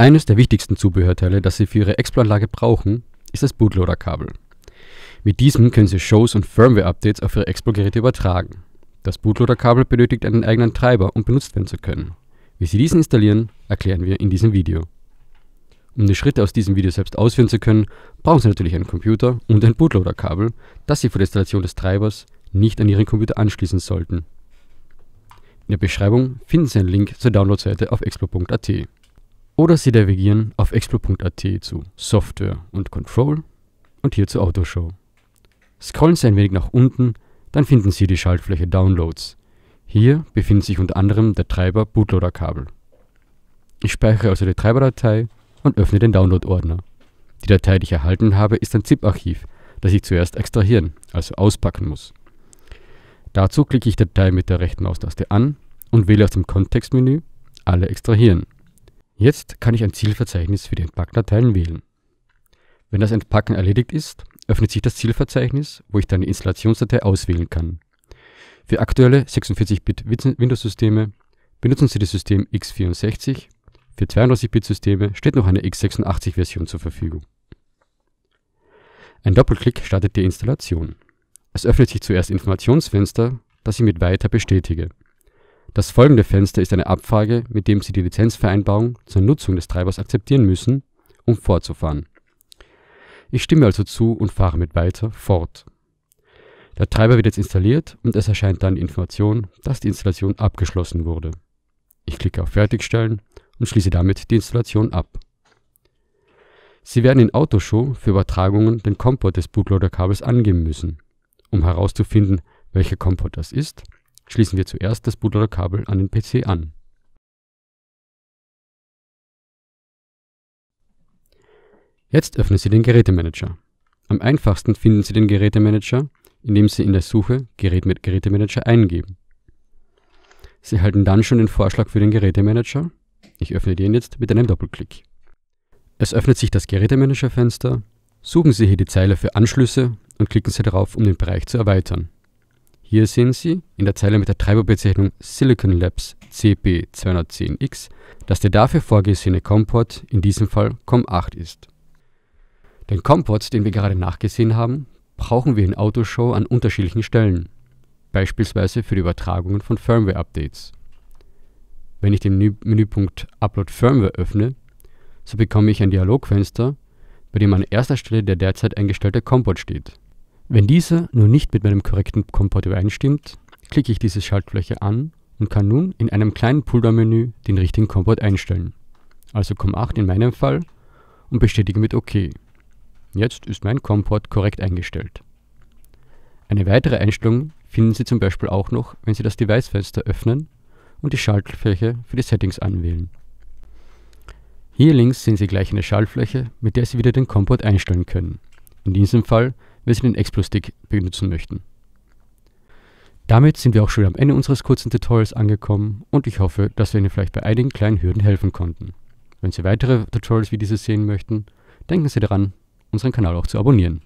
Eines der wichtigsten Zubehörteile, das Sie für Ihre Expo-Anlage brauchen, ist das Bootloader-Kabel. Mit diesem können Sie Shows und Firmware-Updates auf Ihre Expo-Geräte übertragen. Das Bootloader-Kabel benötigt einen eigenen Treiber, um benutzt werden zu können. Wie Sie diesen installieren, erklären wir in diesem Video. Um die Schritte aus diesem Video selbst ausführen zu können, brauchen Sie natürlich einen Computer und ein Bootloader-Kabel, das Sie vor der Installation des Treibers nicht an Ihren Computer anschließen sollten. In der Beschreibung finden Sie einen Link zur Downloadseite auf explo.at. Oder Sie navigieren auf explo.at zu Software und Control und hier zur Autoshow. Scrollen Sie ein wenig nach unten, dann finden Sie die Schaltfläche Downloads. Hier befindet sich unter anderem der Treiber Bootloader-Kabel. Ich speichere also die Treiberdatei und öffne den Download-Ordner. Die Datei, die ich erhalten habe, ist ein ZIP-Archiv, das ich zuerst extrahieren, also auspacken muss. Dazu klicke ich die Datei mit der rechten Maustaste an und wähle aus dem Kontextmenü Alle extrahieren Jetzt kann ich ein Zielverzeichnis für die Entpackdateien wählen. Wenn das Entpacken erledigt ist, öffnet sich das Zielverzeichnis, wo ich dann die Installationsdatei auswählen kann. Für aktuelle 46-Bit Windows-Systeme benutzen Sie das System x64, für 32-Bit-Systeme steht noch eine x86-Version zur Verfügung. Ein Doppelklick startet die Installation. Es öffnet sich zuerst Informationsfenster, das ich mit Weiter bestätige. Das folgende Fenster ist eine Abfrage, mit dem Sie die Lizenzvereinbarung zur Nutzung des Treibers akzeptieren müssen, um fortzufahren. Ich stimme also zu und fahre mit Weiter fort. Der Treiber wird jetzt installiert und es erscheint dann die Information, dass die Installation abgeschlossen wurde. Ich klicke auf Fertigstellen und schließe damit die Installation ab. Sie werden in Autoshow für Übertragungen den Komport des Bootloader-Kabels angeben müssen. Um herauszufinden, welcher Komport das ist, Schließen wir zuerst das Bootloader-Kabel an den PC an. Jetzt öffnen Sie den Gerätemanager. Am einfachsten finden Sie den Gerätemanager, indem Sie in der Suche Gerät mit Gerätemanager eingeben. Sie erhalten dann schon den Vorschlag für den Gerätemanager. Ich öffne den jetzt mit einem Doppelklick. Es öffnet sich das Gerätemanager-Fenster. Suchen Sie hier die Zeile für Anschlüsse und klicken Sie darauf, um den Bereich zu erweitern. Hier sehen Sie in der Zeile mit der Treiberbezeichnung Silicon Labs CP210X, dass der dafür vorgesehene COM-Port in diesem Fall COM8 ist. Den COM-Port, den wir gerade nachgesehen haben, brauchen wir in Autoshow an unterschiedlichen Stellen, beispielsweise für die Übertragungen von Firmware-Updates. Wenn ich den Menüpunkt Upload Firmware öffne, so bekomme ich ein Dialogfenster, bei dem an erster Stelle der derzeit eingestellte COM-Port steht. Wenn dieser nun nicht mit meinem korrekten Komport übereinstimmt, klicke ich diese Schaltfläche an und kann nun in einem kleinen Pulldown-Menü den richtigen Komport einstellen, also COM8 in meinem Fall, und bestätige mit OK. Jetzt ist mein Komport korrekt eingestellt. Eine weitere Einstellung finden Sie zum Beispiel auch noch, wenn Sie das Device-Fenster öffnen und die Schaltfläche für die Settings anwählen. Hier links sehen Sie gleich eine Schaltfläche, mit der Sie wieder den Komport einstellen können. In diesem Fall wenn Sie den x stick benutzen möchten. Damit sind wir auch schon am Ende unseres kurzen Tutorials angekommen und ich hoffe, dass wir Ihnen vielleicht bei einigen kleinen Hürden helfen konnten. Wenn Sie weitere Tutorials wie dieses sehen möchten, denken Sie daran, unseren Kanal auch zu abonnieren.